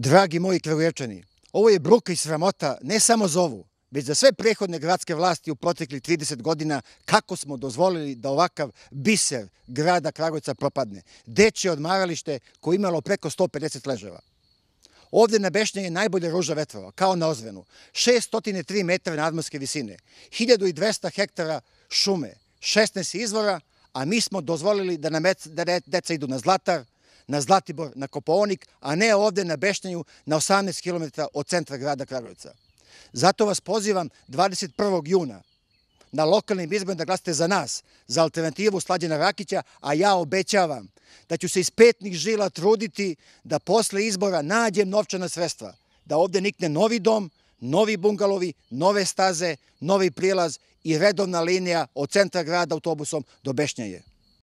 Dragi moji kragujevčani, ovo je bruka i sramota ne samo za ovu, već za sve prehodne gradske vlasti u proteklih 30 godina kako smo dozvolili da ovakav biser grada Kragujevca propadne. Deče odmaralište koje imalo preko 150 leževa. Ovde na Bešnje je najbolje ruža vetrova, kao na ozvenu. 603 metra nadmorske visine, 1200 hektara šume, 16 izvora, a mi smo dozvolili da nam deca idu na Zlatar, na Zlatibor, na Kopovnik, a ne ovde na Beštanju na 18 km od centra grada Kragovica. Zato vas pozivam 21. juna na lokalnim izborima da glasite za nas, za alternativu Slađana Rakića, a ja obećavam da ću se iz petnih žila truditi da posle izbora nađem novčana sredstva, da ovde nikne novi dom, novi bungalovi, nove staze, novi prilaz i redovna linija od centra grada autobusom do Bešnjaje.